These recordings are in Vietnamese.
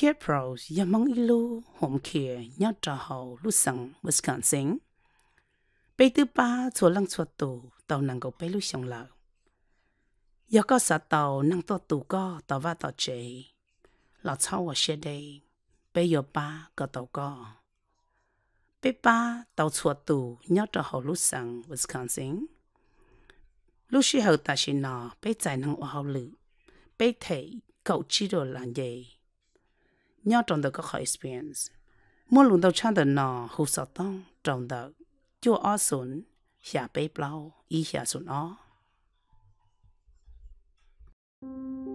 Care Pros yang mong ilu home care nhớ trò hậu lúc sẵn Wisconsin. Bây thứ ba chùa lăng chùa tù tàu nàng gầu bế lúc xong lợ. Yo có sợ tàu năng tàu tù có tàu va tàu chế. Lọ cháu ở xe đây. Bây giờ ba có tàu có. Bây ba tàu chùa tù nhớ trò hậu lúc sẵn Wisconsin. Lúc xí hậu ta xí nọ, bây giải năng ở hậu lự. Bây thể cậu chỉ đồ là gì nhớ trong đó có khỏi experience mỗi lần đầu chăn đó nó hữu sợ tăng trong đó chưa ở xuân, hạ bế bao ý hạ xuống ở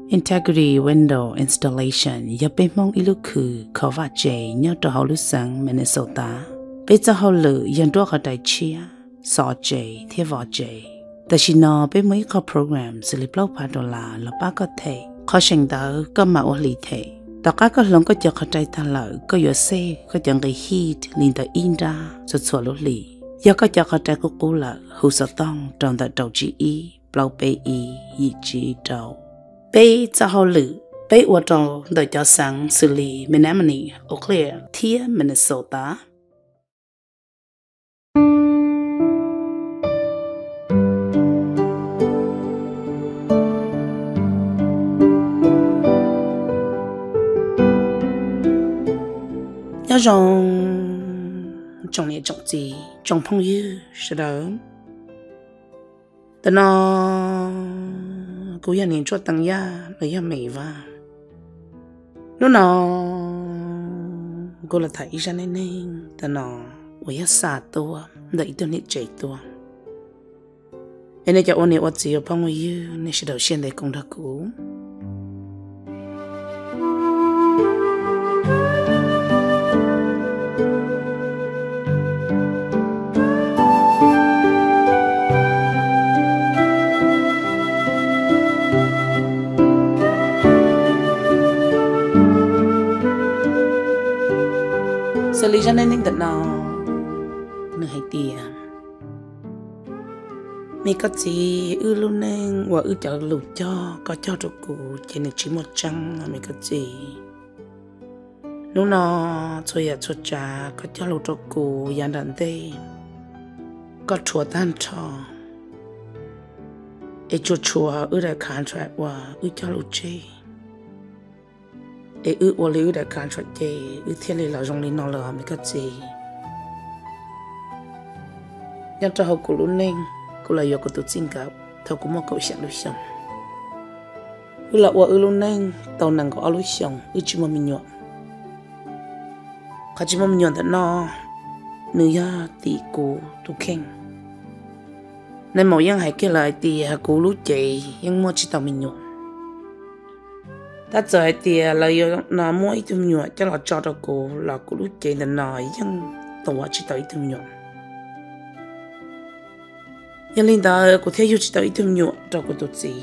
Integrity window installation ya pe mong ilu khu ko va che nya to holu sang Minnesota. Pe cho holu yan do kha đại chia so chế, thiết va chế, Ta shi no pe mai ka program xử lý block pa do la la pa ka the. Ko sheng da có ma o li the ta cá có lòng có chờ khởi trai thằng lợi có yếu xe có chờ người hít liền ta in ra rồi xóa lỗ lì do có chờ khởi trai của cô là hữu sở tông trong ta đầu chỉ ý bao bê ý ý chỉ đầu bê cho hậu lử bê uo trong đợi cho sáng xử lý mình em này ở clear thiên Minnesota nó rong trong này trong gì trong phong yêu, sẽ đỡ tớ nó cố gia đình cho tăng gia lấy gia mỹ và nó nó cô là thấy ra nên nên tớ nó với xa tôi đợi tôi nít chạy tôi nên cho ôn này ôn gì ở phong yêu, nên sẽ đầu tiên để công đắc cũ s ล l u ันน n ่งแต่ k t h a หนื่อยเตียมีก็จีอือลุนเองว่าอือจะหลุดจ่อก็จอดกูเจนจีชิมดจังมีก็จีนู่นนอช่วยช่วยจาก็จ่อหลุดกูยันดันเต้ก็ชัวดันชอไอชัวชัวอือได้ขานแทรว่าอือจะหลุดจี để ư ô lưu đã càng cho chế ư thiên lý là dòng lý nó là mấy cái gì nhân cho hậu của luôn nên cô là yêu của tôi xin gặp thầu cũng một cậu sáng đối xong ư là ua ư luôn nên tàu nàng có lưu xong ư chỉ mà mình nhọn khá chỉ mà mình nhọn thật nó nữ ya tỷ cô tu khen nên mẫu yang hãy kê lại tỷ hà cô lúc chị yang mua chỉ tàu mình nhọn ta trời thì là yêu là mỗi thùng nhựa cho là cho được cô là cô lúc chơi là nói nhưng tổ chỉ tới thùng nhựa nhưng linh ta cô thấy yêu chỉ tới thùng nhựa cho cô tụt gì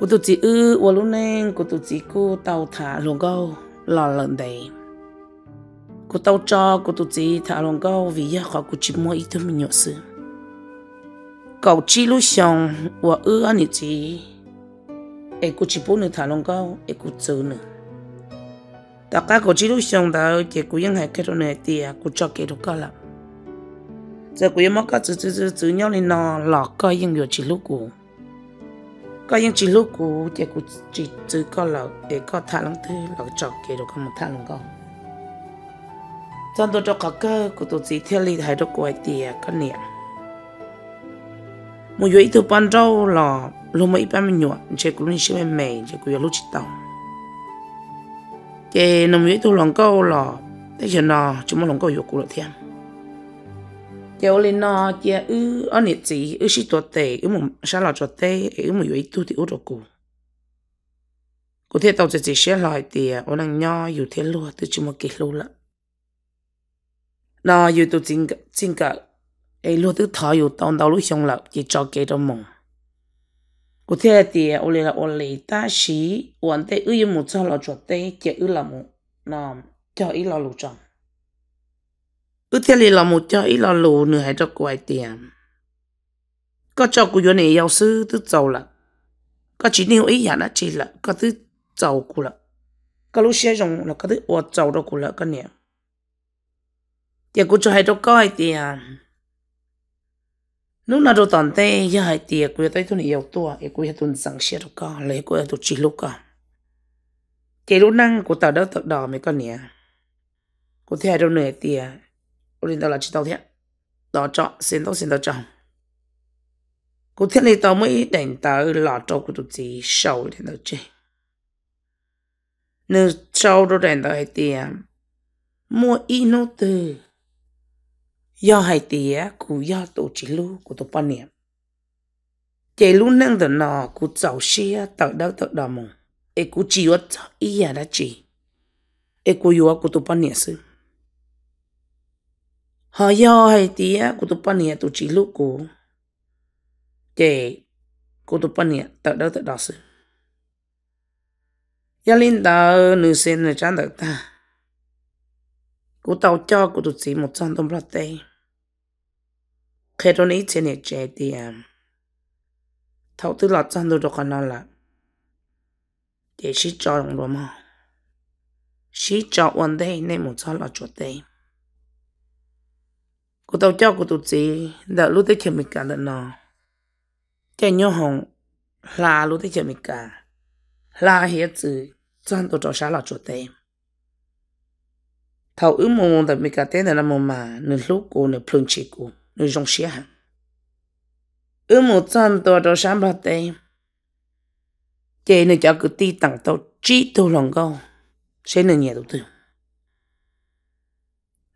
cô tụt gì ư và lúc này cô tụt gì cô tàu thả lồng câu là lần đầy cô tàu cho cô tụt gì thả lồng câu vì giờ khó cô chỉ mỗi thùng nhựa xưa cậu chỉ lúc xong và ư anh chỉ e ku chi po nu tha long ka e ku tsu nu ta ka ko chi lu xiong da ke ku yang hai ke ro ne ti ya ku cho ke ro ka la ze ku yema ka tsu tsu tsu tsu nyo ni no la ka yang yo chi lu ku ka yang chi lu ku ke ku chi tsu ka la e ka tha long te la cho ke ro ka mo tha long ka trong đó cho cả cơ của tổ chức theo lý thái độ của ai tiệt cái niệm một yếu tố ban đầu là lo mo ipa me nyua che ku ni shi me me che ku yo lu chi tao che no mi tu long ko lo te che no chu mo long ko yo ku lo thiam che o le no che u o ni chi u shi to te u mo sha la cho te e u mo yo i tu ti u ro ku ku te tao che che she lai ti o nang nyo yu te lu tu chu mo ke lu la nó yêu tu chính chính cả ấy e lúc tức thở yêu tao tao lúc xong là chỉ cho cái đó mong o te thì o lê la o le ta shi o an te ui mo ta la cho te ke u la mo na ta i la lu chang u te le la mo ta i la lu nu hai cho ko tiền có cho ku yo này yao sư tu chau là có chỉ niu ý nhận na chỉ là có tu chau ku là có lúc xe rong là có tu o chau đó ku là cái này Tiền cũng cho hai cho coi tiền nu na ro tan te ya hai ti ku ta tu ni yau to e ku tun sang she ro ka le ku tu chi lu ka ke ru nang ku ta da ta da me ka nia ku the ro ne ti ya u rin da la chi tao the đó cho xin tao xin tao cho cụ thiên này tao mới đánh tao, lọ trâu của tụi chị sâu đến tao chứ nếu sâu đó đánh tới thì mua ít nô từ do hai tía cụ do tổ chỉ lu của tổ bao niệm chế lu năng tổ nọ cụ chậu xia tàu đâu tàu đỏ mùng e cụ chỉ ở chậu ý à đã chỉ e cụ yếu cụ tổ bao niệm sư họ do hai tía cụ tổ bao niệm tổ chỉ lu cụ chế cụ tổ bao niệm tàu đâu tàu đỏ sư gia linh tàu nữ sinh là chán tàu ta cụ tàu cho cụ tổ chỉ một trăm đồng bạc tây khe ro nei chene che ti am um, thau tu la chan do do kana là để xí cho rong ro ma shi cho one day ne mo cha la cho te cô tao cho cô tụt gì đã lúc tới chậm cả đợt nào cái nhau hồng là lúc tới chậm cả là hết chữ chân tôi cho sáng là chỗ tệ thầu ước mong đợt mình cả tên là mong mà nửa lúc cô nửa phun chỉ cô rồi rong xia hả ư một chân tôi đồ sáng bà tê chê nè cho cứ ti tặng tao trí tôi lòng câu sẽ nè nhẹ tụ tư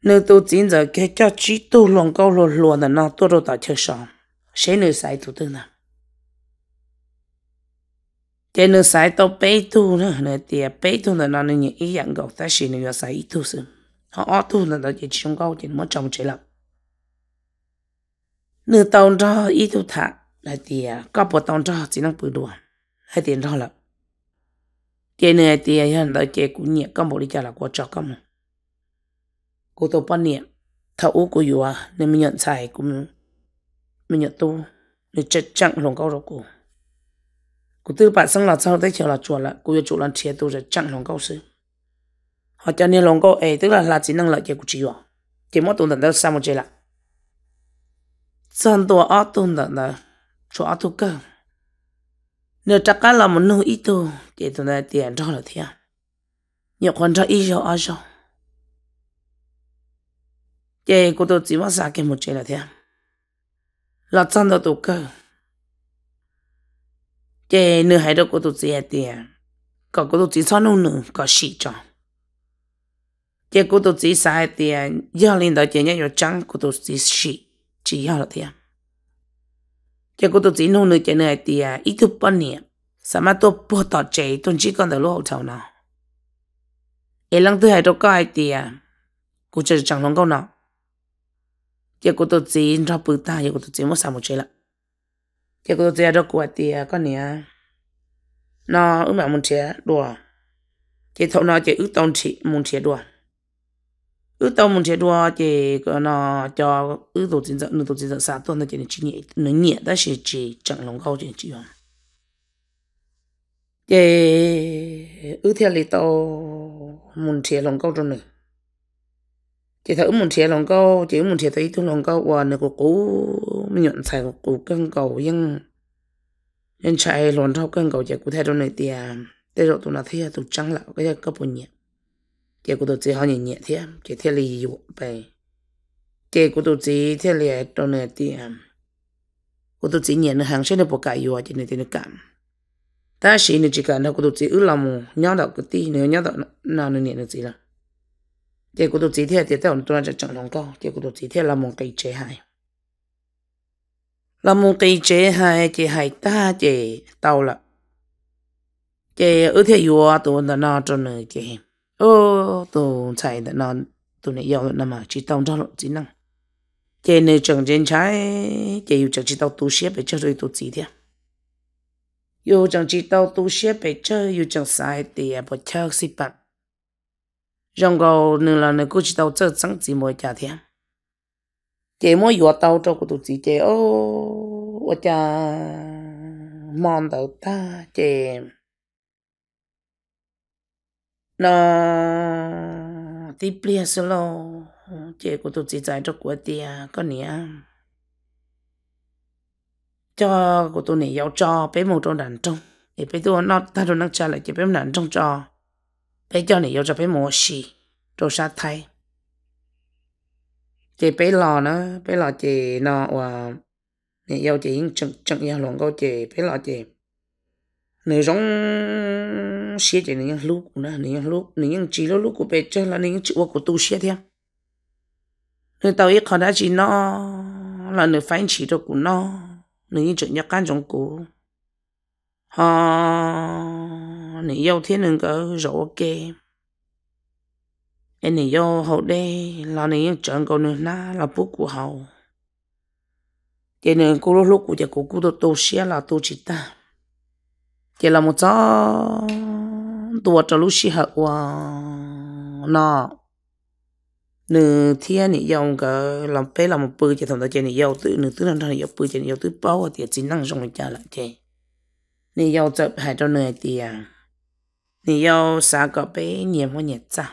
nè tôi chính giờ cái cho trí tôi lòng câu lùa lùa là nó tôi đồ tạo chơi sọ sẽ nè sai tụ tư nào chê nè sai tao bế tu nữa nè tìa bế tu là nó nè nhẹ ý dạng gọc ta xì nè sai ý tu sư họ tu là nó chỉ trong câu chỉ mất trong chỉ lập nữ tông cho ý tu thả là thì à, có bộ tông cho chỉ năng bự đùa hay tiền cho là tiền này tiền hiện tại chế cũng nhẹ có bộ đi trả là của cho có mà cô tôi bắt nhẹ thầu ú của dù à nên mình nhận sai, cũng mình nhận tu nên chết chẳng lòng cao rồi cô cô tư bạn sang là sao thấy chiều là chuột là cô yêu chuột là chia tu rồi chẳng lòng cao sư họ cho nên lòng cao ấy tức là là chỉ năng lợi chế của chị à chỉ mất tuần tận đó sao mà chơi lại Sơn tùa ó tùn đợn đợn, chú ó tù cơ. Nếu chắc cá là một nụ ý tù, thì tù này tiền cho là thiệt. Nhiều con cho ít cho ó cho. Chị cô tù chỉ mất xa kì một chế là thiệt. Là chân tù tù cơ. Chị nữ hãy đâu cô tôi chỉ là tiền. Có cô tù chỉ cho nụ nữ, có xì cho. Chị cô tù chỉ xa tiền, giờ lên đó chị nhớ trắng cô tù chỉ xì chỉ họ là thiệt cho cô tôi chỉ nông nơi cái nơi thì ít à, thứ bao nhiêu sao mà tôi bỏ tỏ chạy, tôi chỉ còn được lỗ hậu thầu nào ấy lăng thứ hai đâu có ai thì à, cô chơi chẳng lòng câu nào cho cô tôi chỉ ra bự ta cho cô tôi chỉ muốn sao một chơi lại cho cô tôi chỉ đâu à, có thì con nè nó ứng mà muốn chơi đùa chỉ thầu nó chỉ ước tông chỉ muốn chơi đùa ư tao muốn chế đua cái nó cho ư tổ chính dẫn tổ chính dẫn sáng tuần nó chế chỉ nhẹ nó nhẹ ta sẽ chỉ chẳng lòng câu chuyện chỉ hoàn chế ư theo lý tao muốn chế lòng câu trong này chế thử muốn chế lòng câu chỉ muốn chế thấy tu lòng câu và nó có cố mình nhận sai của cố cân cầu nhưng nhưng chạy lòng thao cân cầu chế cụ theo trong này thì để rồi tụi nó thấy tụi trắng là cái cái bộ nhẹ 结果都只好人热天，热天里热呗。结果都只天里到那点，我都只年的 hàng xe nó bỏ cái yêu cho nên nó cảm. Ta xí nó chỉ cảm nó cũng chỉ ước làm một nhau đạo cái tí nếu nhau nào nó niệm được gì là. Chỉ cũng chỉ thì tao tôi đang chọn lòng con, chỉ cũng chỉ theo là một cây chế hại. Là một cây chế hại chỉ hại tao là. ước theo yêu tôi là nó cho nên chỉ ô tụ chạy đã nó tụ này yêu nó mà chỉ tông cho lộ chỉ năng chơi nơi trường trên trái chơi yêu chẳng chỉ tao tu xếp để chơi rồi tu chỉ thế yêu chẳng chỉ tao tu xếp để chơi yêu chẳng sai thì bỏ chơi xí bận rằng gò nửa là nửa cứ chỉ tao chơi sáng chỉ mỗi trả thế chơi mỗi vừa tao cho cái tu chỉ chơi ô ô cha mòn ta chơi nó tí bia số chị của tôi chỉ giải cho của tia có nghĩa cho của tôi này giao cho bé một trong đàn trong thì bé tôi nó ta rồi nó trả lại chị bé đàn trong cho bé cho này giao cho bé một xì rồi sa thay chị bé lò nó bé lò chị nó và này giao chị chẳng chẳng giao luôn câu chị bé lò chị nếu giống cũng xia chỉ nên lúc na nên lúc nên chỉ lúc lúc của bé chơi là nên chịu của tu xia theo người tao ít khó đã chỉ nó là người phải chỉ được của nó nên chuyện nhắc can trong cũ. họ nên yêu thiên nên có rõ ok em nên yêu hậu đây là nên chọn cầu nữa na là bố của hậu thế nên cô lúc lúc của nhà cô cô tu xia là tu chỉ ta chỉ là một chỗ ตัวจะรู้ชิฮะว่าน่ะหนึ่งเที่ยนี่ยองก็ลำเป้ลำปืนจะทำตาเจนี่ยาวตื้อหนึ่งตื้อนั่นทางยาวปืนเจนี่ยาวตื้อเป้าเตียจินนั่งจงเลยจ้าละเจนี่ยาวจะหายเจ้าเหนื่อยเตียนี่ยาวสาก็ไปเหนียมว่าเหนียจ้า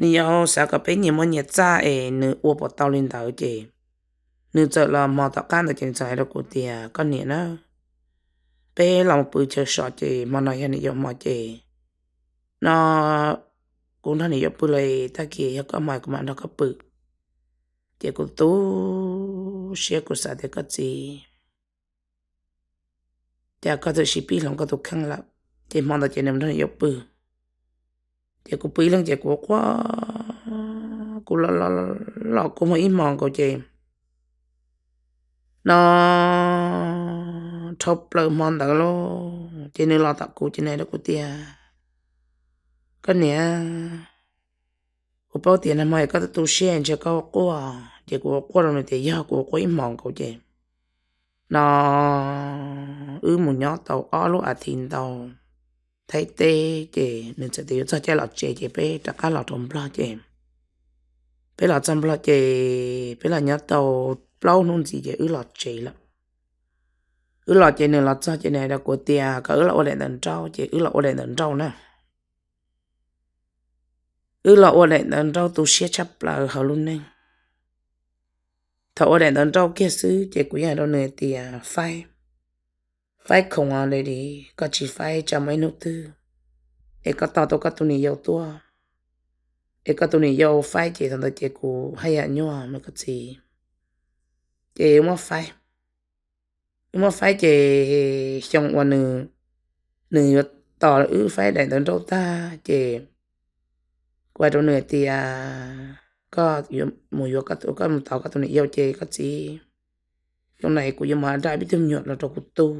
นี่ยาวสาก็ไปเหนียมว่าเหนียจ้าเอหนึ่งอวบเตาลินเตาเจหนึ่งจะลำมอตะก้านตะเจนี่จะให้เรากูเตียก็เหนียนะ bé lòng bự chờ sợ chị mà nói anh yêu mọi chị nó cũng thằng yêu bự lại ta kia có mày của mình nó có bự chị cũng tú xe của xã thì có gì chị có thể chỉ biết lòng có tụ khăn lắm chị mong là chị nằm thằng yêu bự chị cũng biết lòng chị cũng quá cũng lo lo lo cũng mà im mòn của chị nó chop lơ mòn đó lo trên nơi lo tập cụ trên này đó cụ tia cái nè cụ bảo tiền này mày có tu xuyên cho cô cô à chỉ cô cô rồi này thì giờ cô cô ít mòn cậu chế, nó ư một nhỏ tàu ó lúc à thìn tàu thấy tê chế nên sẽ tiêu cho chơi lọt chế chế bé tất cá lọt trong lo chế, bé lọt trong lo chế, bé là nhỏ tàu lâu nôn gì chế ư lọt chế lắm ứ lo chế này là cho chế này là của tiền cả ứ là ô đèn đèn trâu chế ứ là ô đèn đèn trâu nè ứ là ô đèn đèn trâu tu sửa chấp là hậu luôn nè thọ ô đèn đèn trâu kia xứ chế của nhà đâu này tiền phai phai không à đây đi có chỉ phai cho mấy nụ tư ê có tao tao có tu này giàu tua ê có tu này giàu phai chế thằng ta chế của hay à nhau mà có gì chế mà phai mà phải chế trong quan nữ nữ yo tỏ ư phải đại tấn trâu ta chế qua trong nữ thì à có mùi yo cắt có một tàu cắt này yêu chế cắt gì trong này của yo mà đại biết thêm nhọt là trâu của tu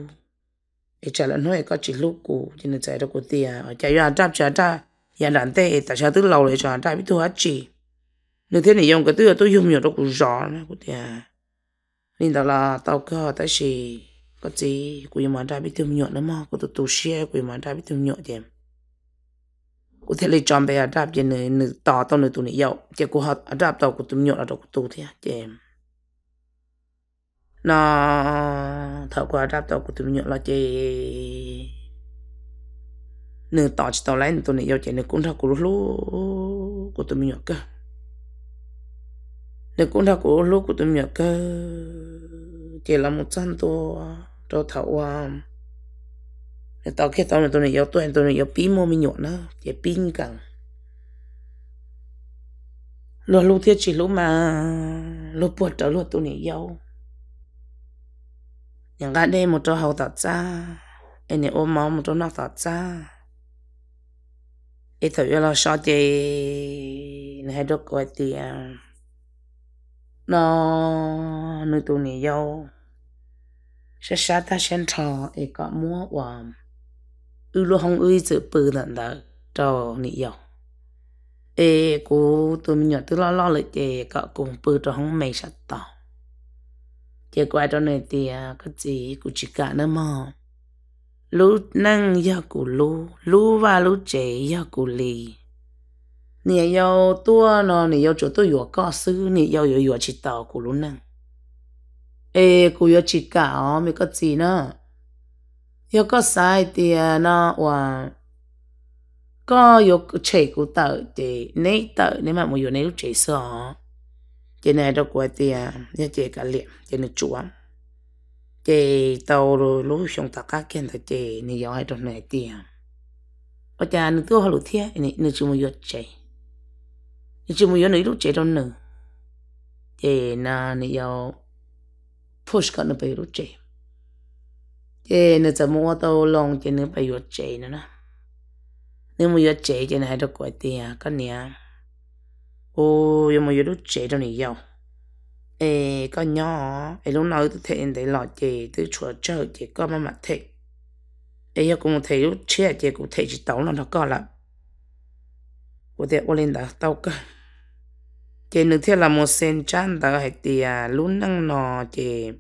e trả lời nói có chỉ lúc của trên nền chạy trâu của tia ở trái yo đáp trả ta nhà đàn tê tại sao tức lâu lại trả đại biết thu hết chỉ nếu thế này dùng cái thứ tôi dùng nhọt trâu của rõ của tia à. nên đó là tao cơ tới gì có gì quỷ mà ra bị thương nhọn nữa mà có tụ tụ xe quỷ mà ra bị thương nhọn thì có thể lấy chọn bây giờ đáp trên nơi nơi tỏ tao nơi tụ này dậu chỉ có họ đáp tao của tụ nhọn là đâu à, của tụ thì chị nó thợ qua đáp tao của tụ nhọn là chị nơi tỏ chỉ tao lấy tụ này dậu chị nơi cũng thao của lú của tụ nhọn cơ nơi cũng thao của lú của tụ nhọn cơ chỉ là một trăm tôi trâu thấu à, để tao khi tao này tôi này yếu tôi tôi này yếu pin mua mình nhộn nó để pin cẳng lo lu thiết chỉ lu mà lu bột trở lu tôi này yếu những cái đây một chỗ hậu tao cha anh này ôm máu một trâu nóc tao cha ít thử lo sao thì hay được gọi tiền à, nó nuôi tôi này yếu sẽ sát ta sen trò để có mua và ư lô hồng ư dự bự lần đó cho nị dầu ê cô tụi mình nhỏ tự lo lo lại để có cùng bự cho hồng mấy sạch tỏ chỉ qua trò này thì à, có gì cũng chỉ cả nữa mà lú năng giờ cụ lú lú và lú chế giờ cụ lì nị dầu tua nó nị dầu chỗ tôi vừa có sư nị dầu vừa vừa chỉ tàu cụ lú năng ê cú yo chỉ cả gì nữa yo có sai thì nó và có yo chỉ cú tờ thì nấy tờ nếu mà một yo nấy lúc sợ thì này đâu có thì nhớ chỉ cả liệm thì nó chúa thì tàu rồi lúc xong tạc các kiện thì thì trong này thì ở nhà nó tôi họ thế nên nên chúng mình yo chỉ nên chúng mình yo nấy trong nữa thì na nên push pushkan bay ru che che ne za mo to long che ne bay ru che ne na ne mo yu che che ne hai to ko ti ya ka ni ya ô yu mo yu ru đâu to ni ê có nhỏ ê lúc nào tôi thấy để lọ chị tôi chua chơi chị có mà mà thấy ê giờ cũng thấy lúc chia chị cũng thấy chị tấu nó nó có là của tôi ô lên đã tao cơ chị nữ thiết là một sen chăn tờ hay tìa à, lúc năng nò chị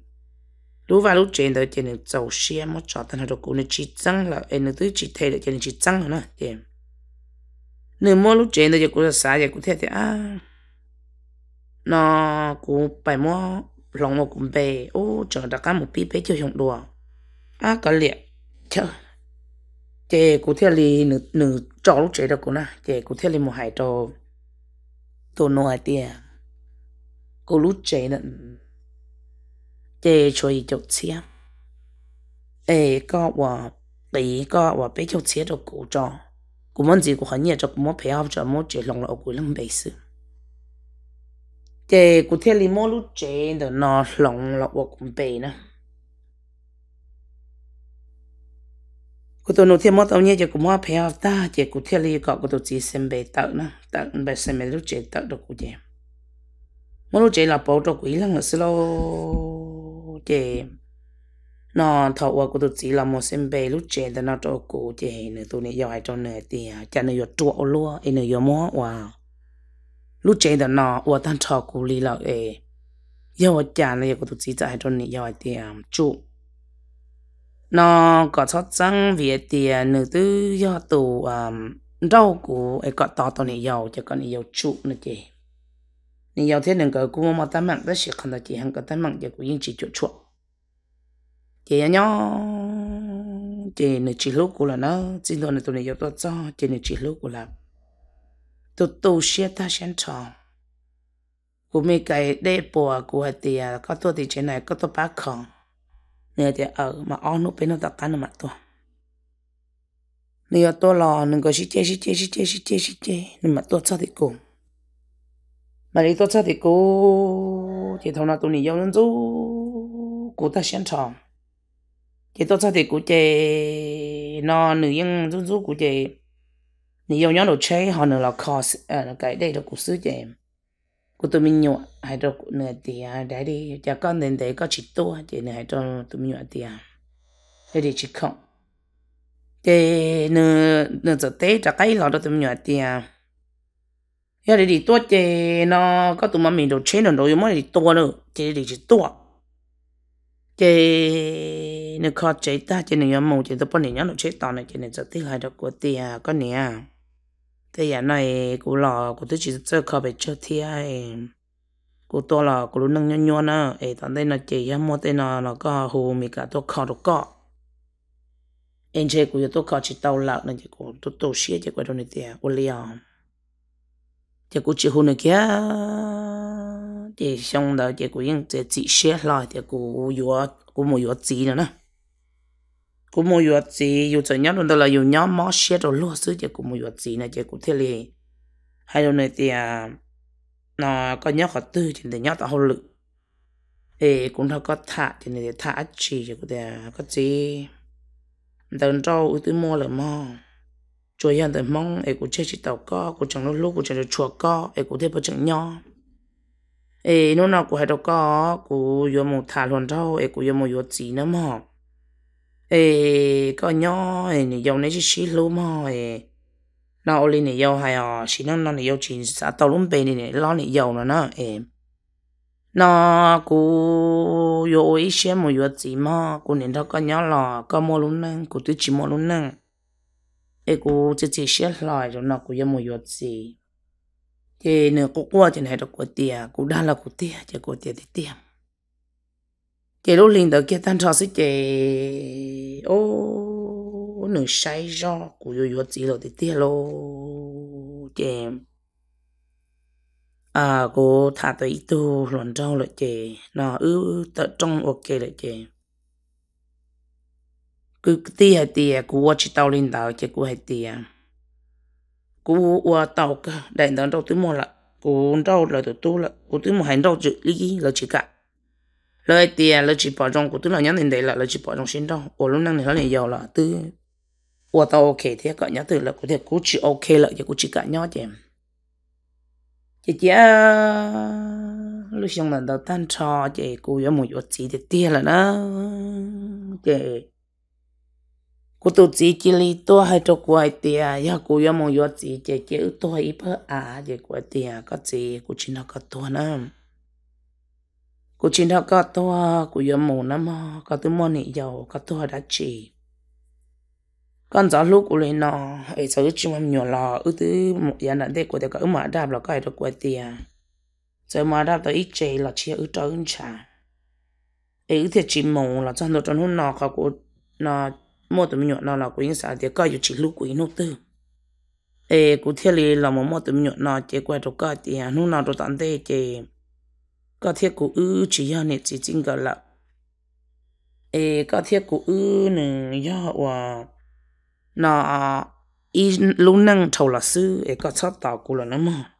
lúc vào lúc chuyện tờ chị nữ dầu xe một trò tần hợp của nữ chị chăng là em nữ tư chị thầy là chị nữ chị chăng nữa chị nữ mua lúc chuyện tờ chị cũng là xá chị cũng thế thì à nó cũng phải mua lòng một cũng về ô chờ đã cá một pi bé chơi không đùa à có liệt chờ chị cũng thế là nữ nữ trò lúc chuyện đó cũng nè chị cũng thế là một hai đồ tôi nói tiền à. cô lút chế nận chế chơi chụp xe ê có và tỷ có và bé chụp xe cho cô cho cô muốn gì cô hãy nhớ cho cô muốn phải học cho muốn chế lòng là cô làm bể sự chế cô theo lý mỗi lút chế được nó lòng là cô cũng bể nữa cô tôi nói thêm mất ông nhé chỉ cũng mua phải học ta chỉ cũng thiết lý có cô tôi chỉ xem bề tợ nữa tợ bề xem bề lúc chỉ tợ được cô chị mỗi lúc chỉ là bảo cho quỷ lắm là xí lô chị nó thọ qua cô tôi chỉ là một xem bề lúc chỉ là nó cho cô chị nữa tôi này giỏi cho nữa thì à, cha nữa giỏi trụ luôn ấy nữa giỏi mua wow lúc chỉ là nó qua tan thọ cô lý là ấy giỏi cha này cô tôi chỉ dạy cho nữa giỏi thì chủ à, nó có sót răng về tiền nữ tư do tù um, à, rau của ấy có to to này giàu cho con này giàu trụ nữa chị này giàu thế đừng có cũng mà ta mặn rất sự không được chị hàng có ta mặn giờ cũng chỉ chuột chuột chị nhó chị nữ chỉ lúc của là nó xin thôi là tụi này giàu to cho chị nữ chỉ lúc của là tụi tụ xe ta xem tròn của mấy cái đế bùa của tiền à, có tôi thì trên này có tôi bác không nè thì ở ờ, mà ăn nó bên nó tạt tan mà to nè to lò nên có xí chê xí chê xí chê xí chê xí chê nè mà to sao thì cô mà đi to sao thì cô thì thằng nào tụi nè yêu nên chú cô ta xem tròn thì to sao thì cô chê nó nữ nhân chú chú cô chê nè giàu nhớ đồ chơi họ nè là cost ờ, à cái đây là cô xứ chê cô tụi mình nhọ hai đứa nửa tiền à, đã đi cha con đến đấy có chỉ to thì nửa cho tôi mình nhọ tiền để đi chỉ không thì nửa nửa giờ tết trả cái lọ đó tôi mình nhọ tiền giờ để đi to thì nó có tụi mình đồ chế đồ đồ mới đi to nữa thì đi chỉ to thì nửa khó chế ta thì nửa mồ, thì tụi bọn này nhớ nó chế tao này thì nửa giờ tết hai đứa của tiền có nè thế giờ này cô lò cô tôi chỉ chơi cờ bể chơi thi ai cô to là cô luôn nâng nhon nhon á ấy tận đây nó chỉ em mua tên nó nó có hồ mì cả tôi khó được có anh chơi cụ tôi khó chỉ tàu lạc nên chỉ cụ tôi tôi xia chỉ quay đâu này tiền cô liều chỉ cô chỉ hồ này kia chỉ xong đó chỉ cô yên chỉ chỉ xia lại chỉ cụ yếu cô mua yếu chỉ nữa nè cũng mua yuột gì yuột chơi nhóm đó là yuột nhóm mó shit rồi luôn xứ chơi cũng mua yuột gì này chơi cũng thế liền hay đâu này thì à nó có nhóc có tư trên thì nhớ tạo hậu lực thì cũng nó có thả thì thì thả chỉ chứ cũng thế có gì đừng đâu ưu tư mua là mò chủ yếu là mong ấy cũng chơi chỉ tàu co cũng chẳng lúc lúc cũng chẳng được chùa co ấy cũng thế bao chẳng nhau ấy nó nào cũng hay đâu có cũng yêu một thả luôn đâu ấy cũng yêu một yuột gì nữa mà ê có nhỏ ê nè chỉ xí lú nó ô li nè hay à xí nó nó nè dâu chỉ xã tàu lún bê lo nè dâu nó nó nó cú yo ý xe mù yo chỉ mò cú nè đó có nhỏ lò có mò lún năng cú tự chỉ mò năng ê cú chỉ chỉ xe lại rồi nó cú yo mù yo chỉ thì nè cú qua thì này đó cú tiệt cú đa là cú tiệt chỉ cú tiệt thì tiệt chị lúc liền đợi kia tan trò sẽ chị ô nửa say gió của dù dù chị lo thì tiếc lo chị à cô thả tới tu luận trâu lại chị nó ư tận trong ok lại chị cứ tia tia của chị tao lên đảo chị của hai tia của tao cơ đại đàn đâu tới mua là của đâu là tụi tôi là của tôi mua hàng đâu chữ lý là chữ cả lời tiền lời chỉ bỏ trong của tôi là nhắn đến đấy là lời chỉ bỏ trong xin đâu của lúc năng này nó này giàu là tư của tao ok thế cả nhá từ là của thiệt cũng chỉ ok lợi cho cũng chỉ cả nhau chị chị chị lúc xong lần đầu tan trò chị cô có một chút gì thì tiền là nó chị cô tôi chỉ chỉ li tôi hay cho quay tiền ya cô có một chút gì chị chị tôi ít bữa à chị quay tiền có gì cô chỉ nó có tôi nữa cô chỉ đã có tôi, của yếm mồ nắm mà có tôi món này giàu có tôi đã chỉ con cháu lúc của lên nó ấy sao chỉ mà nhiều lò ư thứ một giờ nãy đây của tôi có mà đáp là cái được quay tiền rồi mà đáp tới ít chế là chia ở trong ư chả ấy thì chỉ mồ là trong đó trong hôm nọ có cô, nó mua tụi mình nhọn nó là của những sao thì có dù chỉ lúc của nó tư ấy của thiên lý là một mua tụi mình nhọn nó chế quay được cái tiền hôm nọ tôi tặng thế chế có thiết của ư chỉ do nè chỉ chính gọi là ê có thiết của ư nè do và nó ý lúc năng thầu là sư ê có sót tạo của là nó mà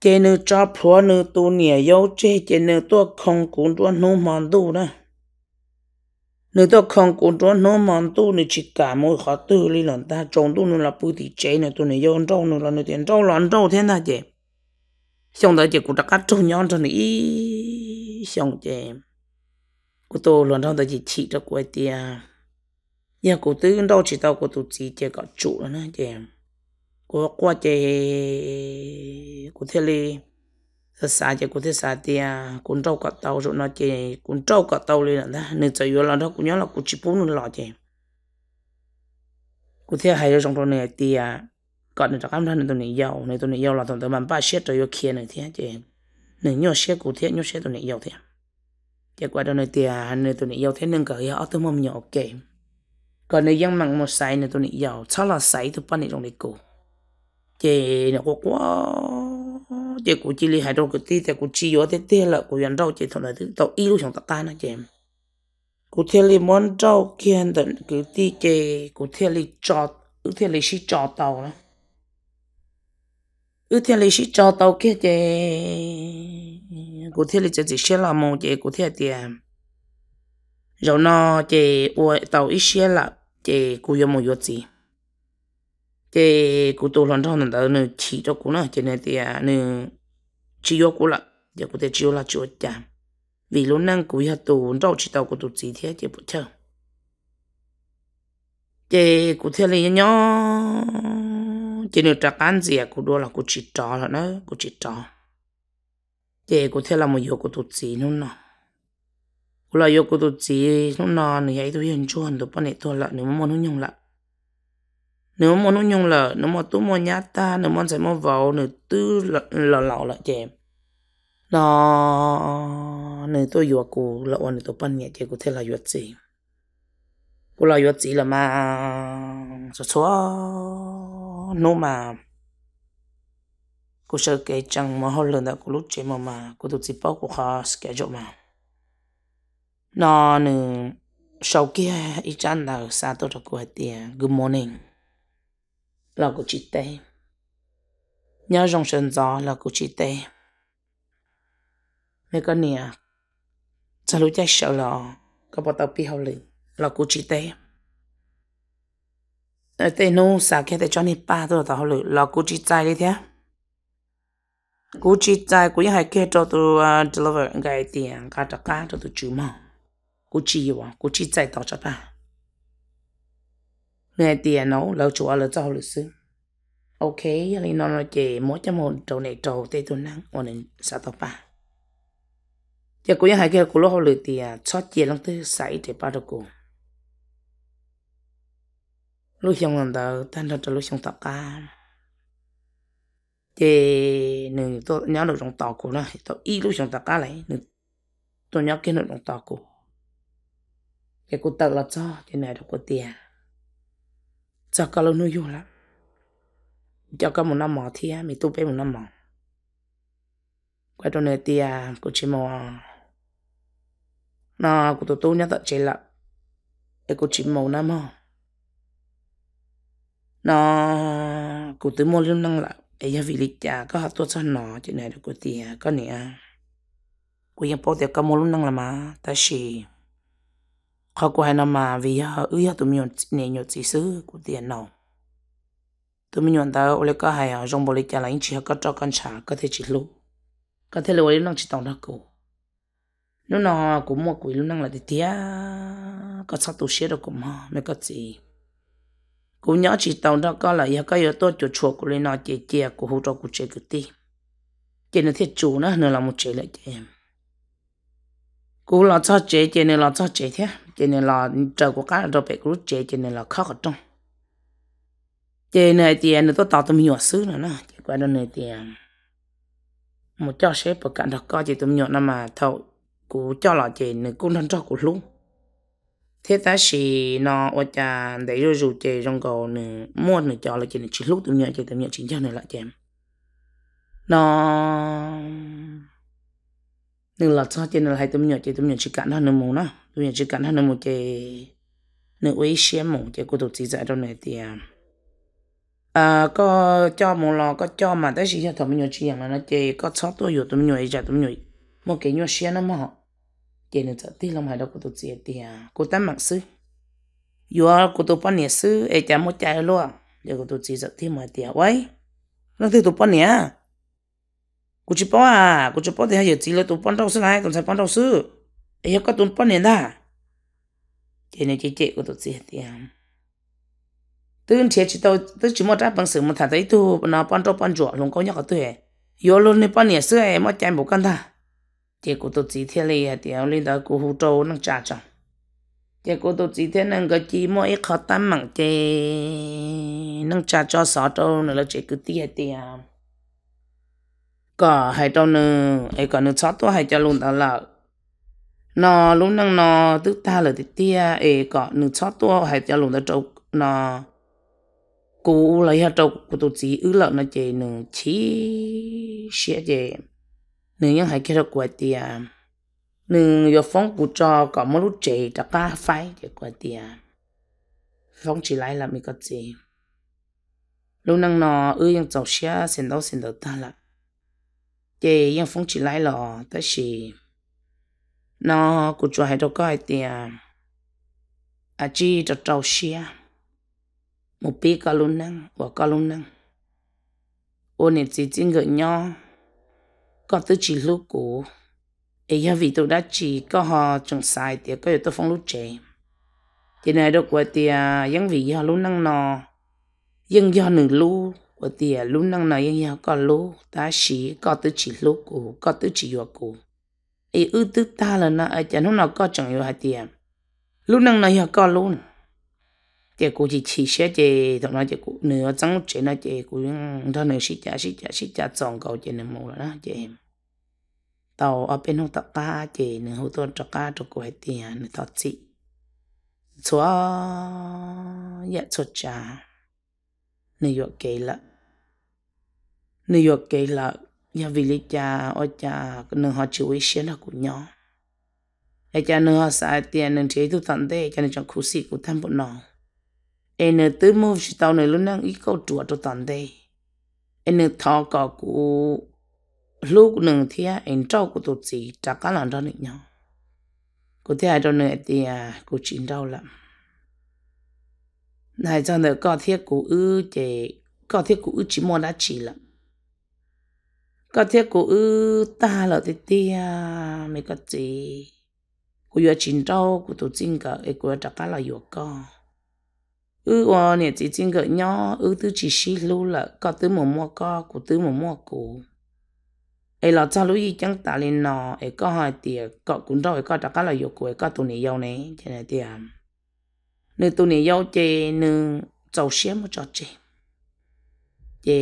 chế nữ cho phúa nữ tu nè yếu chế chế nữ tu không cũng tu nô mòn tu đó nữ tu không cũng tu nô mòn tu nữ chỉ cả mỗi khó tư lý lần ta trông tu nữ là bù tỷ chế nữ tu nữ yếu trâu nữ là nữ tiền trâu lần trâu thế nào chế xong đó chỉ cụ đặt cắt trâu nhon cho nó xong chị cụ tô luôn trong đó chỉ chỉ cho cụ tia nhà cụ tư đâu chỉ tao cụ tụt chỉ chị có chủ nữa chứ, cụ qua chị cụ thế là, sa sa chị cụ thế sa à, cụ trâu cả tàu rồi nó chị cụ trâu cả tàu rồi đó nên trời vừa là đó cụ nhớ là cụ chỉ bốn lần lọ chứ, cụ thế hai rồi trong đó này à còn nữa các thằng tôi này giàu này tôi này giàu là tụi tụi ba xét rồi kia này thế chứ này nhớ xét cụ thế nhớ xét tôi này giàu thế chứ qua đâu này thì à, này tôi này giàu thế nên cả họ tôi mông nhỏ ok còn này dân mặn một sai này tôi này giàu sao là sai tôi ba này trong này cụ chứ nó có, quá chứ cụ chỉ li hai đâu cụ tí thì cụ chỉ gió thế thế là cụ dành đâu chứ thằng này thứ tao yêu trong tao ta nó chứ cụ thể li món đâu kia tận cụ tí chứ cụ thể li cho cụ thể li xí cho tao nữa ư thiên lý chỉ cho tàu kia thì cụ thiên lý chỉ sẽ là một chỉ cụ thiên thì rồi nó chỉ ua tàu ít sẽ là chỉ cụ yêu một yếu gì chỉ cụ tôi lần đầu tàu nữa chỉ cho cụ nữa chỉ này thì nữa chỉ yêu cụ là giờ cụ thể chỉ là chúa cha vì lúc nãy cụ yêu tàu đâu chỉ tàu cụ tù gì thế chỉ bộ chơi chỉ cụ thiên lý nhau chỉ nếu trả cán gì à cô đua là cô chỉ trò là nó cô chỉ trò thế cô thế là một yêu cô tụt gì nó nọ cô là yêu cô tụt gì nó nọ này ấy tôi hiện chuẩn tôi bắt này tôi là nếu mà muốn nhung là nếu mà muốn nhung là nếu mà tôi muốn nhát ta nếu mà sẽ muốn vào nếu tư là là lão là chèm nó nếu tôi yêu cô là ổn tôi bắt này thế cô thế là yêu gì cô là yêu gì là mà số nó mà cô sợ cái chẳng mà hơn lần đó cô lúc chế mà mà cô tụt tiếp bao cô khó cái chỗ mà nó nữa sau kia ý chăn là xa tôi cho cô hết tiền good morning là cô chị tê nhớ dòng sơn gió là cô chị tê mấy con nè sao lúc chắc sợ là có bao tao pi hậu lì là cô chị tê Ờ, thế nó xả kia để cho nên ba rồi tao lử là cú chỉ chạy đi thế cú chỉ chạy cú hai kia cho tôi ờ, deliver cái tiền cả trả cả cho tôi chú mà cú chỉ vậy cú chỉ chạy tao cho ba nghe tiền nó lâu chúa là cho lử xứ ok thì nó nói chỉ mỗi trăm một trâu này trâu tê tôi nắng ổn định xả tao ba giờ cú hai kia cú lo lử tiền cho tiền nó tư xảy để ba đâu cùng lúc xong làm tờ tan thật lúc xong tập ca chị nương tôi nhớ được trong tàu của nó tôi ít lúc xong tập ca này, tôi nhớ cái nương trong tàu của cái cô tập là cho cái này được có tiền cho cả lâu nuôi vô lắm cho cả một năm mỏ thì mình tu bé một năm mỏ quay trong này tiền của chị mò nó của tôi tu nhớ tập chị là cái cô chị mò năm mỏ nó cụ tử mô lưng năng là ấy giờ vì lịch trả à, có hạt tuột cho nó chuyện này được cụ tì có nè cụ yên bố tiệc có mô lưng năng là mà ta chỉ khó của hai năm mà vì giờ à, ư giờ à, tụi mình nè nhột chỉ xứ cụ tiền nó tụi mình nhọn tao lấy có hai ở trong bố lịch trả là anh chỉ có cho con trả có thể chỉ lúc có thể lưu lấy năng chỉ tổng đó cụ nó nó cũng mua quỷ lúc năng là thì tía có sao tụ xế đâu cũng mà mới có gì cú nhỏ chỉ tàu đó có là có yếu tố chủ chuột của lên nó chè chè của hồ trợ của chè cái ti chè nó thiết chủ nó nó là một chè lại chế cú là cho chè chè này là cho chè thế chè này là trời của cá đâu phải cú chè chè này là khó ở trong chè này tiền nó tôi tạo tôi mình nhỏ xứ nữa nó chế qua đó này tiền à, một cho xếp bậc cạnh đó có chế tôi nhỏ nó mà thâu cú cho là chè này cũng đang cho của luôn thế ta chỉ nó ở nhà để rồi rủ chơi trong cầu nữa mua nữa cho là chỉ là chỉ lúc tự nhớ chơi tự nhớ chính cho nữa lại chém nó nên là sao trên là hai tụi nhớ chơi tụi nhớ chỉ cắn hơn nữa mù nó tụi nhớ chỉ cắn hơn nữa mù chơi nữa ấy xem mù chơi của tụi chỉ dạy trong này thì à. à có cho mù lo có cho mà tới chỉ cho tụi nhớ chỉ là nó chơi có sót tôi rồi tụi nhớ ấy giờ tụi nhớ một cái nhớ xem nó mà tiền thật tí lòng hải đâu có tổ chức tiền à, cô ta mặc sư yo à, cô tổ pan nhẹ sư ai chả muốn chạy luôn để cô tổ chức thật tí mà tiền vậy nó thì tổ pan nhẹ cô chỉ bảo à cô chỉ bảo thì hãy giờ chỉ là tổ pan đâu sư này tổ sai bán đâu sư ai có tổ bán nhẹ đã tiền này chỉ chỉ cô tổ chức tiền tôi thiệt chỉ tao tôi chỉ muốn trái bằng sự một thằng thấy tu nó pan đâu pan chuột luôn có nhắc ở tuổi yo luôn này bán nhẹ sư ai muốn chạy một căn ta 结果都几天了呀，掉领导过湖州能家长，结果都几天能个寂寞一靠单忙的，能家长啥州那了这个地掉，个还到呢，哎个那差多还叫弄到了。nó lúc năng nó tức ta là thì tia ấy có nửa chót tua hay cho lùng ta trâu nó cú lấy hạt trâu của tổ chị ứ lợn nó chỉ nửa chí xia chè nương nhân hãy kia được quay tiền nương yo phong cụ cho có một lúc chế đã ba phải để quay tiền phong chỉ lại là mình có gì lúc năng nọ ư nhân giàu xe xin đâu xin đâu ta là chế nhân phong chỉ lại là tới gì nó cụ à, cho hãy đâu có ai à chỉ cho giàu một pi cả luôn năng và cả luôn năng ôn nè chỉ chỉ người nhau có tôi chỉ lúc cũ ấy giờ vì tôi đã chỉ có họ trồng sai thì có tôi phong lúc trẻ thì này đâu của thì những vì họ lúc năng nò nhưng do nửa lu của thì lúc năng nò nhưng do có lu ta chỉ có tôi chỉ lúc cũ có tôi chỉ vừa cũ ấy ư tức ta là nó ở chẳng lúc nào có chẳng vừa hai tiền lúc năng nò giờ có luôn chị cô chỉ chỉ sẽ chị thằng nào chị cô nửa trắng chị nó chị cô thằng nửa xịt chả xịt chả xịt chả tròn cầu chị nửa mua rồi đó chị ừ. tàu ở bên hông tàu cá chị nửa hông tuần trọc cá trọc quẹt tiền nửa tàu chị chúa dạ chúa cha nửa york kế lợ nửa york kế lợ giờ dạ, vì lý cha ở cha nửa họ chịu ý xí là của nhau ai dạ, cha nửa họ sai tiền nửa chế thu tận thế cha nửa trong khu sĩ của tham bộ nào em tự mua chỉ tàu này luôn năng ít câu chuột cho tận đây em thọ cả cụ lúc nương thia em trâu của tổ gì trả cả lần cho nữa nhau cụ thia đó nữa thì à, cụ chín đau lắm này cho nữa có thiết cụ ư chế có thiết cụ ư chỉ mua đã chỉ lắm có thiết cụ ư ta là thì tia mấy cái gì cụ vừa chín trâu cụ tổ chính cả ấy cụ trả cả là vừa con ư o nè chỉ chính gợi nhỏ ư tư chỉ xí lú là có tư mùa mua có của tư mùa mua cụ ấy là cho lũ gì chẳng tạo lên nọ ấy có hai tiệc có cũng đâu ấy có đặc là dục của ấy có tụi này giàu này thế này tiệc nếu tụi này giàu chê nương giàu xé một trò chê chê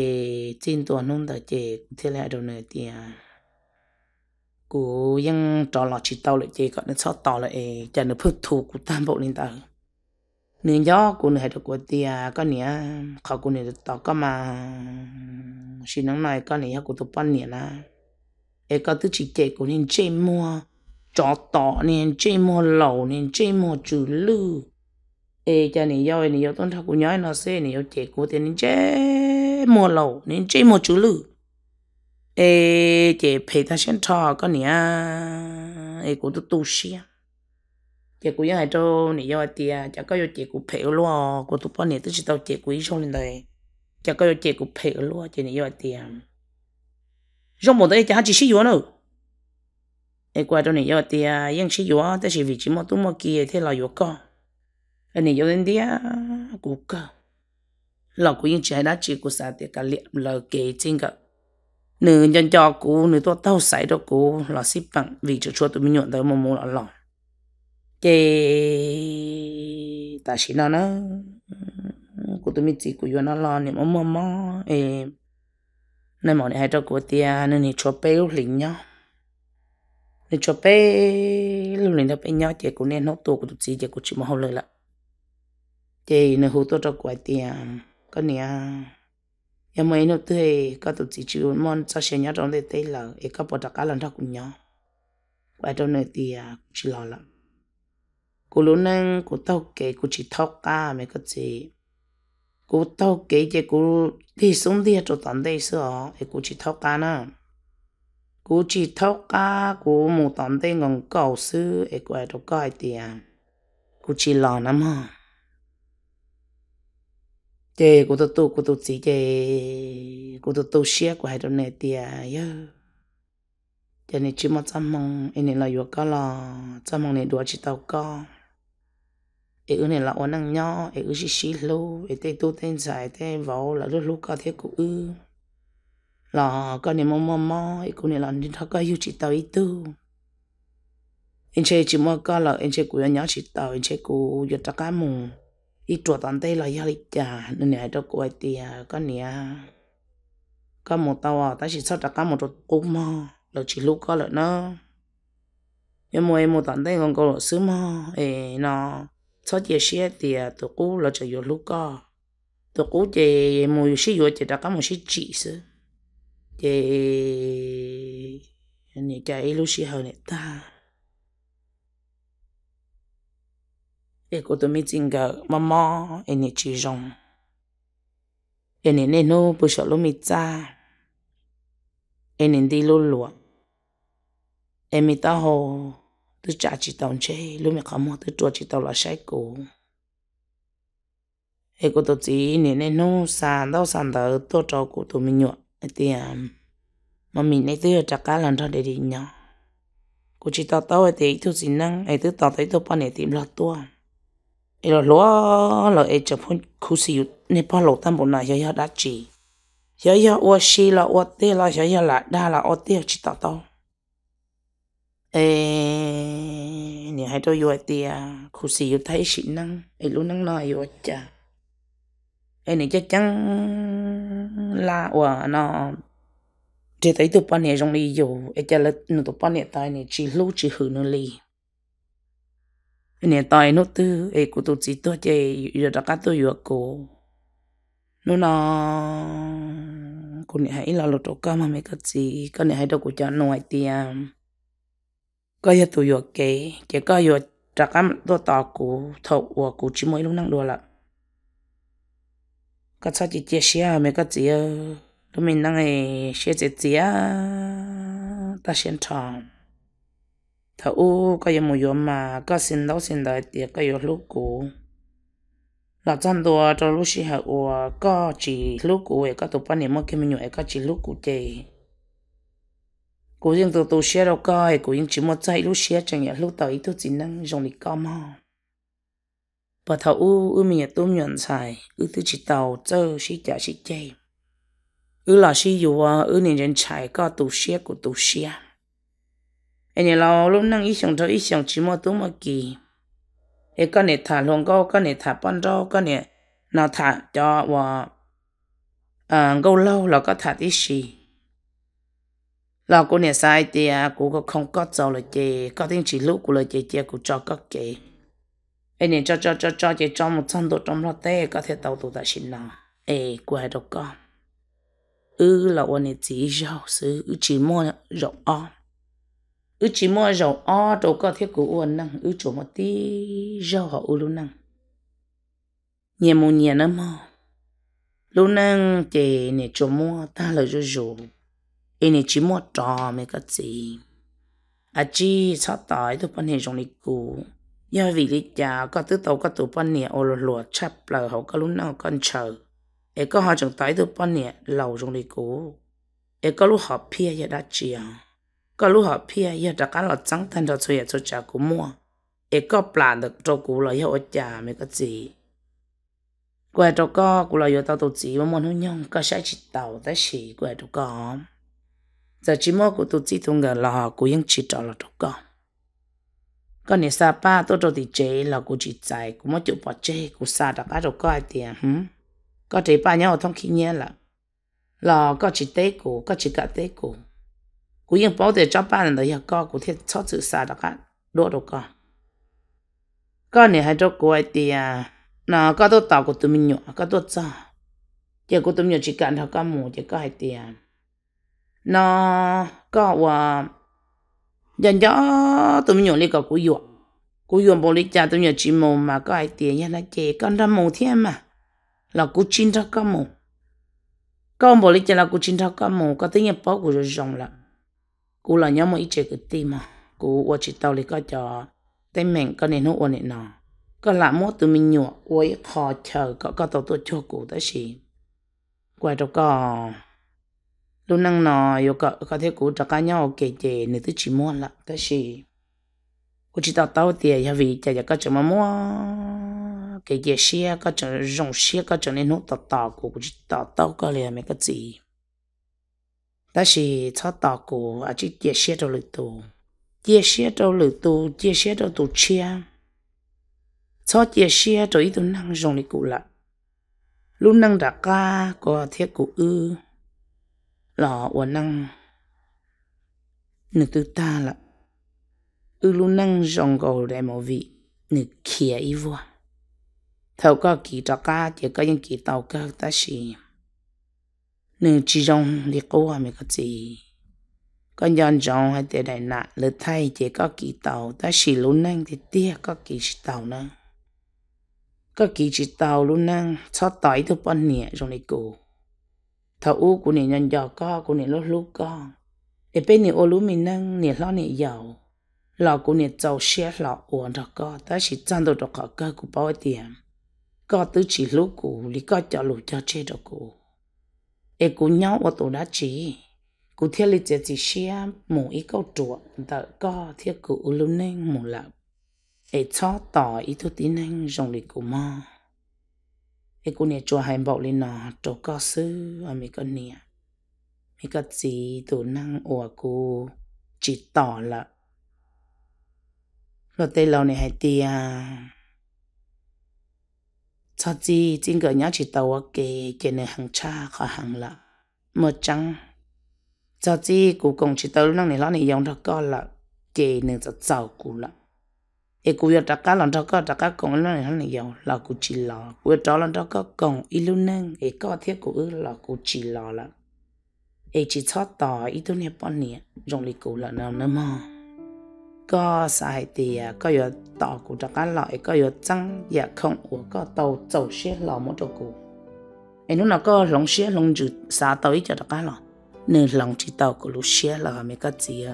trên tuần nông ta chê thế là đâu này tiệc của dân trò lọt chỉ tao lại chê có nên sót tao lại chả nó phước thù của tam bộ lên tao nè gió của nè hết của tia có nè khó của nè tao có mà xin nắng này có nè của tụi bọn nè na ấy có thứ chỉ chế của nè chế mua chó tỏ nè chế mua lẩu nè chế mua chữ lư ấy cho nè gió nè gió tuần thao của nhói nó xe nè gió chế của tiền nè chế mua lẩu nè chế mua chữ lư ấy chế phải ta xem thọ có nè ấy của tôi tu xia chị cũng như hai chỗ nị do thì chả có chị cũng phê luôn của tụi bọn nị tức là tao chị cũng xong lên đây chả có chị cũng phê luôn chị nị do thì trong một đấy chả chỉ sử dụng đâu ai qua chỗ nị do thì yên sử dụng tức chỉ vị trí mà tụi mà kia thế là dụng co anh nị do đến đi cũng cơ là cũng như chị hai đã chị cũng sao thì cả liệm là kể trên cả nửa nhân cho cũ nửa tôi tao xài cho cũ là ship bằng vì chỗ chua tụi mình nhuận tới mà mua là lòng chị ta chỉ nó nó cô tụi mình chỉ cô yêu nó lo nên mà mà mà ê nên mà này cho cô tia nên này cho bé lúc lính nhá nên cho bé lúc lính đó bé nhá chị cô nên nó tổ cô tụi chị chị cô chỉ mà lời là chị nên hú tôi cho cô cái này em mới nó tươi có tụi chị chịu món cho xe trong đây tê là ê có bỏ đặc cá lần nhá quay trong này tia chỉ lo cô lúc nãy cô tao kế cô chỉ thóc cả mấy cái gì cô tao kế chứ cô đi xuống đi cho tận đây sợ thì cô chỉ thóc cả nữa cô chỉ thóc cả cô một tận đây ngon cầu sư thì cô ấy đâu có tiền cô chỉ lo lắm mà chị cô tôi tu cô tôi chỉ chị cô tôi tu xe của hai đứa này tiền yeah cho nên chỉ mất trăm mong anh này là vừa có lo trăm mong này đuổi chỉ tao có e ư này là o năng nho e ư xí xí lô e tê tu tên giải tê vào là lúc lúc có thiết cụ ư là con này mò mò mò e cụ này là đi thắc có yêu chỉ tao ý tư anh chị chỉ mò có là anh chị cụ nhỏ chỉ tao anh chị cụ giật tao cá mù ý chuột tàn tê là gia lịch nên này đâu cụ ấy tiề con này có một tao à ta chỉ sao tao cá một chút cụ mò là chỉ lúc có là nó nhưng mà em một tàn tê còn có là sớm mò e nó cho chị xí thì tụi cú là cho yêu lúc đó, tụi cú chị mùi xí yêu chị đã có một xí chị sư chị nè chạy lúc xí hơn nè ta e cô tụi mình chinh cả, mà mò anh ấy chị rong anh ấy nên nô bù sợ lúc mình cha anh ấy đi lúc lụa em mình ta hồ từ trả chỉ tàu chê lúc mình khó mua từ chùa chỉ tàu là sai cổ hệ của tôi chỉ nên nên nó sàn đâu sàn đó tôi cho của tôi mình nhọ thì mà mình này tôi trả cá lần ra để đi nhau cô chỉ tao tao thì tôi xin năng ấy tôi tao thấy tôi bán để tìm lọt tôi ấy là lúa là ấy chụp phun khu xì nên bao lột tam bộ này cho cho đã chì, cho cho ô xì lọ ô tê lọ cho cho là đa lọ ô tê chỉ tao tao ê nè hai đôi vợ tia khu xì yêu thấy xịn năng ê lúc năng nói vợ cha ê nè chắc chắn là ủa nó chỉ thấy tu bạn này trong đi dù ê cha là nó tụi bạn này tai này chỉ lúc chỉ hử nó li ê nè tay nó tư ê của tu chị tôi chơi giờ đã cá tôi vợ cô nó nó cô này hãy là lột trộn cơm mà mấy cái gì con này hãy đâu của cha nội tiệm có giờ tụi yo kế kế có yo trả cam đua tàu cũ thầu của cũ chỉ mới lúc năng đua lận có sao chỉ chia sẻ mấy cái gì tụi mình đang ngày chia sẻ gì ta xin chọn thầu u có giờ một yo mà có xin đâu xin đợi thì có yếu lúc cũ là chân đua cho lúc xí hậu có chỉ lúc cũ ấy có tụi bạn này mới cái mình nhảy có chỉ lúc cũ chơi cô riêng tàu tôi share đâu coi cô riêng chỉ một chạy lúc share chẳng nhẽ lúc tới tôi chỉ năng dùng để cao mà bà thầu u ư mình nhẹ tôm nhận xài u tôi chỉ tàu chơi xí chả xí chơi u là xí dù à ư có tôi share của tôi share. anh nhẹ lâu lúc năng ít xong thôi ít xong chỉ một tôm mà kỳ để con này thả luôn câu con này thả bắn rau con này nào thả cho và à, gâu lâu là có thả tí gì là cô nè sai thì à, cô có không có giàu là chị có tiếng chỉ lúc của là chị chị cô cho các chị, em nè cho cho cho cho chị cho một trăm đô trong lo tê có thể tàu tụ tại xin nào ê cô hãy đâu có ư là cô nè chỉ giàu sự ư chỉ mua rộng o ư chỉ mua rộng o đâu có thiết cô uốn năng ư chỗ một tí giàu họ ư luôn năng nhiều mua nhiều lắm mà lúc năng chị nè chỗ mua ta là rồi giàu nên chỉ mua trò mấy cái gì à chỉ sao tại tụi bọn này trong này cũ do vì lý do có tứ tàu có tụi bọn này ô lô lùa chắp lờ hậu có lúc nào con chờ ấy có họ chẳng tại tụi bọn này lầu trong này cũ ấy có lúc họ phe giờ đã chia, có lúc họ phe giờ đã cá lọt trắng thân cho thuê cho cha cũ mua ấy có plan được cho cũ là giờ cha mấy cái gì quay đầu có cô là giờ tao tổ chỉ mà muốn hướng nhung có sẽ chỉ tàu tới chỉ quay đầu có giờ chỉ mơ của tôi chỉ thùng gà là của những chị trò là trục con con này sa pa tôi trò thì chế là của chị chạy của mỗi chỗ bỏ chế của sa đã bắt được coi tiền hử có thể ba nhau thông khí nhé là là có chị tế cổ, có chị cả tế cổ, của những bảo để cho ba người nhà con của thiết cho chữ sa đã bắt đồ được con con này hay cho cô ấy tiền nó có tôi tàu của tôi mình nhỏ có tôi cho giờ của tôi mình nhỏ chỉ cần thằng con mù chỉ có hai tiền nó có wa dần dở tụi mình nhổ đi có cú yuộc cú yuộc bố lý cha tụi mình chỉ mù mà có ai tiền nhà nó chè con ra mù thiên mà là cú chín ra con mù con bố lý cha là cú chín ra con mù có tiếng nhập bố của rồi rồng là cú là nhóm một ít chế cái tim mà cú wa chỉ tao lý có cho tên mình con này nó wa nên nó có là mốt tụi mình nhổ quay khó chờ có có tao tôi cho cú tới gì quay đâu có lúc năng nọ yêu cả có thể cũng cho cá nhau kể chè nữa tôi chỉ muốn là cái gì cô chỉ tao tao tiền nhà vì chả chả có chồng mà mua kể chè xe có chồng rồng xe có chồng nên hút tao tao của cô chỉ tao tao có lẽ mấy cái gì đó là, cho tao của à chỉ chè xe đâu lười tu chè xe đâu lười tu chè xe đâu tu chia cho chè xe rồi ít tu năng rồng đi cụ lại lúc năng đặt ca có thiết cụ ư lò ua năng nữ tư ta là ư lu năng dòng gầu đại mẫu vị nữ kia y vua thầu có kỳ trọ ca chỉ có những kỳ tàu cơ ta xì nữ chỉ dòng đi cố hòa mình có gì con dòng dòng hay tệ đại nạn lỡ thay chỉ có kỳ tàu ta xì lu năng thì tiếc có kỳ tàu nữa có kỳ chỉ tàu lu năng cho tỏi thứ bọn nhẹ trong này cổ thọ u của nè nhân giàu, co của nè lốt lú co để bên nè ô lú mình nâng nè lo nè giàu lò của nè giàu xe lò uổng cho co ta chỉ chăn đồ cho co cơ của bao tiền co tứ chỉ lú của lý co cho lú cho chê cho của để của nhau và tổ đã chỉ của thiết lý chỉ chỉ xe một ít câu chuột tờ co thiết của u lú nâng một là để cho tỏ ý thức tin anh rồng lý của mò cái cô nè cho hai bảo lên nó cho có sư à mấy con nè mấy con gì tổ năng ủa cô chỉ tỏ là rồi tây lâu này hay tia cho gì chính cái nhá chỉ tàu kê, kê này hàng cha khó hàng là mơ trắng cho gì cô cùng chỉ tàu lúc này nó này dùng cho con là kê này cho giàu cụ là e ku ya taka lan taka taka kong lan han ya la ku chi la ku ta lan taka kong i lu nang e ka thia ku u la ku chi la la e chi cha ta i tu ne pa ni rong li ku la na na ma ka sai ti ya ka ya ta ku taka la e ka ya chang ya không u ka tàu chau she la mo to ku e nu na ka long she long ju sa tàu i cha taka la nên lòng chỉ tàu của lúc xe là mấy cái gì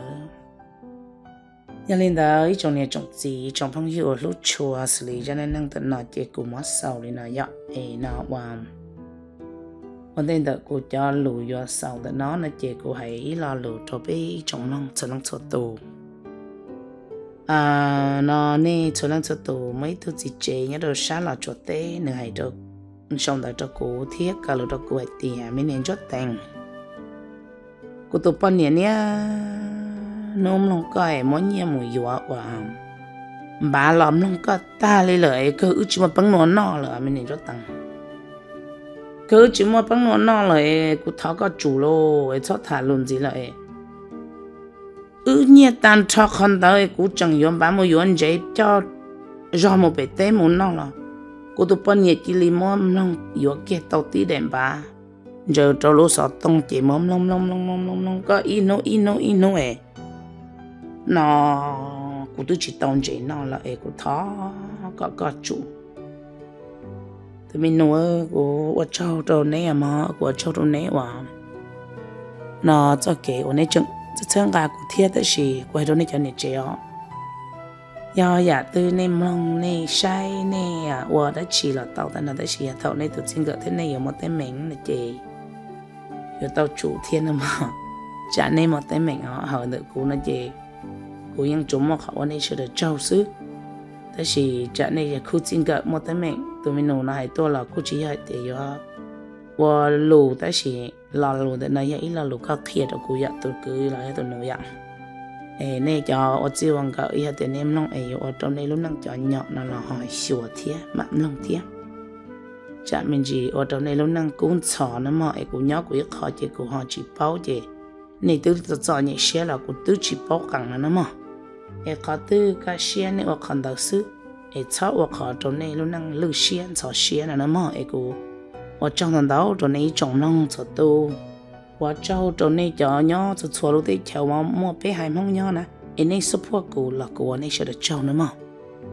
nhà linh đã trong nhà trồng gì trồng phong hiệu lúc chùa xử cho nên năng tận nói chuyện của mất sầu thì nó dọn thì nó bằng còn tên đợi cho lù do sầu tận nó là chuyện của hãy lo lù cho bé trồng cho nông cho tù à nó nè cho nông cho tù mấy thứ gì chế nhớ đồ sáng là cho tế nữa hãy được xong đã cho cô thiết cả lù cho cô tiền mới nên cho tiền cô tụ bao nhiêu nha nôm lòng cái món nhẹ mùi gió quá bà lắm lòng cái ta lấy lời cứ chỉ mà bắn nó nọ là mình cho tăng cứ chỉ mà bắn nó nọ là cứ tháo cái chủ lô ấy cho thả luôn gì lại ư nhẹ tan cho con tới cứ chẳng yếm bà mồi yếm giấy cho do một bể té muốn nọ cô tụi bọn nhẹ chỉ lì mồm lòng yếu kia tàu tí đèn bà giờ trâu lúa sọt tông chỉ mồm lông lông lông lông lông lông có ino ino ino ấy nó cũng tôi chỉ tông chỉ nó là ấy cũng thó có có chủ thì mình nói của ở châu đâu này mà ở châu đâu này mà nó cho kể của này chừng cho chân gà cụ thiết tới gì ở đâu này cho nên chơi ó do giả tư nè mong nè say à, ở đó chỉ là tàu ta nó tới chỉ tàu này tụi xin gỡ thế này ở một tay mình nè chơi rồi tàu chủ thiên mà chả nè một tay mình họ hở được cô nó chơi của những chúng mà họ nên sửa được trâu xứ thế thì chợ này là khu chính gặp một cái mình tụi mình nổ nó hay to là khu chỉ hay để cho và lù thế thì là lù thế này ấy là lù các thiệt ở khu dạng tụi cứ là tụi nổ dạng ấy này cho ở chiều hoàng gặp ý thì em long ấy ở trong này lúc năng cho nhọ nó là hỏi sửa thiệt mặn long thiệt chợ mình chỉ ở trong này lúc năng cũng sò nó mọi của nhóc của họ chỉ của họ chỉ bao chỉ này tư cho nhẹ xe là của tư chỉ bao cẳng là nó mà e ka tu ka shia ne o kan da su e cha o ka to ne lu nang lu shia cha shia na ma e ko o chang dan dao to ne chong nang cha to wa chao to ne cha nyo cha chu lu te cha wa mo pe hai mong nyo na e ne support ko la ko ne sha da chao na ma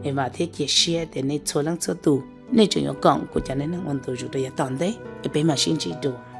e va the ke shia te ne cho lang cha tu ne chong yo kong ko cha ne nang on to ju to ya tan de e pe ma shin chi do